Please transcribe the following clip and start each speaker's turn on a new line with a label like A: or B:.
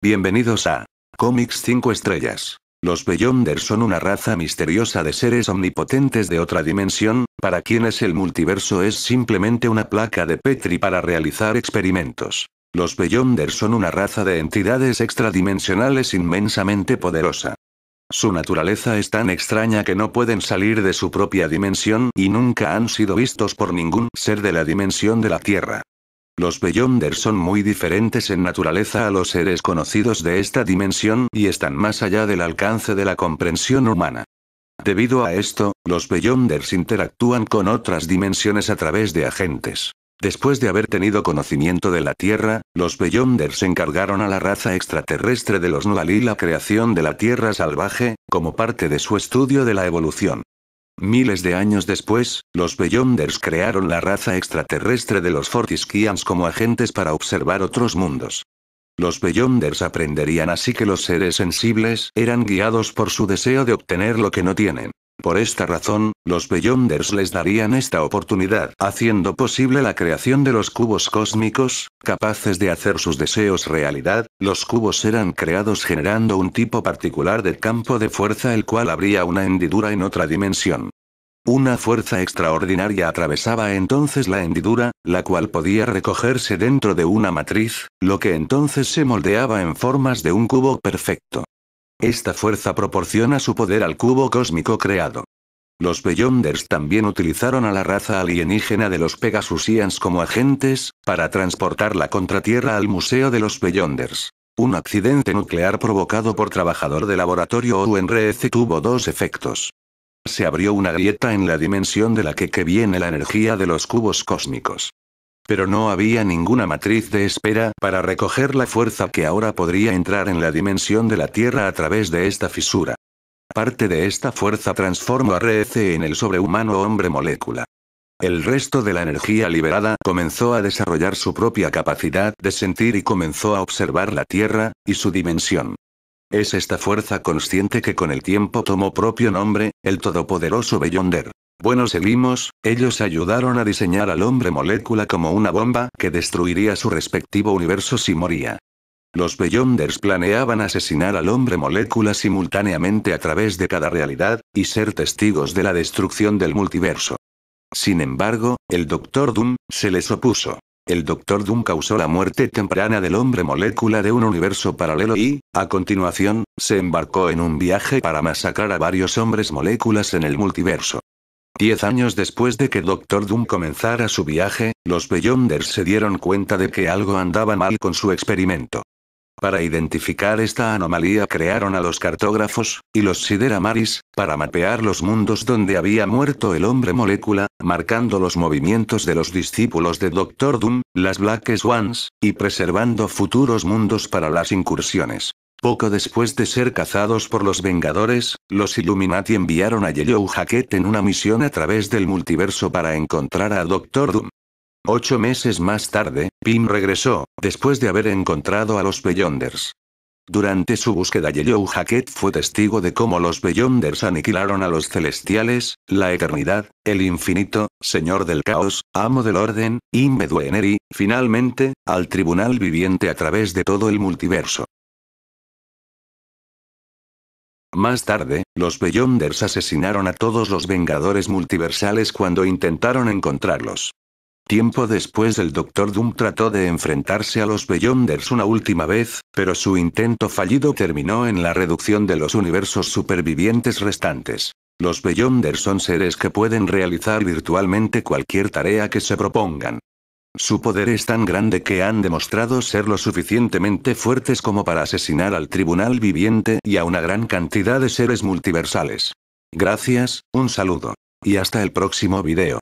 A: Bienvenidos a Comics 5 Estrellas. Los Beyonders son una raza misteriosa de seres omnipotentes de otra dimensión, para quienes el multiverso es simplemente una placa de Petri para realizar experimentos. Los Beyonders son una raza de entidades extradimensionales inmensamente poderosa. Su naturaleza es tan extraña que no pueden salir de su propia dimensión y nunca han sido vistos por ningún ser de la dimensión de la Tierra. Los Beyonders son muy diferentes en naturaleza a los seres conocidos de esta dimensión y están más allá del alcance de la comprensión humana. Debido a esto, los Beyonders interactúan con otras dimensiones a través de agentes. Después de haber tenido conocimiento de la Tierra, los Beyonders encargaron a la raza extraterrestre de los Nuali la creación de la Tierra salvaje, como parte de su estudio de la evolución. Miles de años después, los Beyonders crearon la raza extraterrestre de los Fortiskians como agentes para observar otros mundos. Los Beyonders aprenderían así que los seres sensibles eran guiados por su deseo de obtener lo que no tienen. Por esta razón, los Beyonders les darían esta oportunidad, haciendo posible la creación de los cubos cósmicos, capaces de hacer sus deseos realidad. Los cubos eran creados generando un tipo particular de campo de fuerza el cual habría una hendidura en otra dimensión. Una fuerza extraordinaria atravesaba entonces la hendidura, la cual podía recogerse dentro de una matriz, lo que entonces se moldeaba en formas de un cubo perfecto. Esta fuerza proporciona su poder al cubo cósmico creado. Los Beyonders también utilizaron a la raza alienígena de los Pegasusians como agentes, para transportar la contratierra al Museo de los Beyonders. Un accidente nuclear provocado por trabajador de laboratorio Owen tuvo dos efectos. Se abrió una grieta en la dimensión de la que, que viene la energía de los cubos cósmicos. Pero no había ninguna matriz de espera para recoger la fuerza que ahora podría entrar en la dimensión de la Tierra a través de esta fisura. Parte de esta fuerza transformó a RC en el sobrehumano hombre molécula. El resto de la energía liberada comenzó a desarrollar su propia capacidad de sentir y comenzó a observar la Tierra, y su dimensión. Es esta fuerza consciente que con el tiempo tomó propio nombre, el todopoderoso Beyonder. Bueno, seguimos, ellos ayudaron a diseñar al hombre molécula como una bomba que destruiría su respectivo universo si moría. Los Beyonders planeaban asesinar al hombre molécula simultáneamente a través de cada realidad, y ser testigos de la destrucción del multiverso. Sin embargo, el Doctor Doom, se les opuso el Dr. Doom causó la muerte temprana del hombre molécula de un universo paralelo y, a continuación, se embarcó en un viaje para masacrar a varios hombres moléculas en el multiverso. Diez años después de que Doctor Doom comenzara su viaje, los Beyonders se dieron cuenta de que algo andaba mal con su experimento. Para identificar esta anomalía crearon a los cartógrafos, y los sideramaris, para mapear los mundos donde había muerto el hombre molécula, marcando los movimientos de los discípulos de Doctor Doom, las Black Swans, y preservando futuros mundos para las incursiones. Poco después de ser cazados por los Vengadores, los Illuminati enviaron a Yellow Jacket en una misión a través del multiverso para encontrar a Doctor Doom. Ocho meses más tarde, Pym regresó, después de haber encontrado a los Beyonders. Durante su búsqueda Yellow Jacket fue testigo de cómo los Beyonders aniquilaron a los Celestiales, la Eternidad, el Infinito, Señor del Caos, Amo del Orden, y y, finalmente, al Tribunal Viviente a través de todo el multiverso. Más tarde, los Beyonders asesinaron a todos los Vengadores multiversales cuando intentaron encontrarlos. Tiempo después el Dr. Doom trató de enfrentarse a los Beyonders una última vez, pero su intento fallido terminó en la reducción de los universos supervivientes restantes. Los Beyonders son seres que pueden realizar virtualmente cualquier tarea que se propongan. Su poder es tan grande que han demostrado ser lo suficientemente fuertes como para asesinar al tribunal viviente y a una gran cantidad de seres multiversales. Gracias, un saludo. Y hasta el próximo video.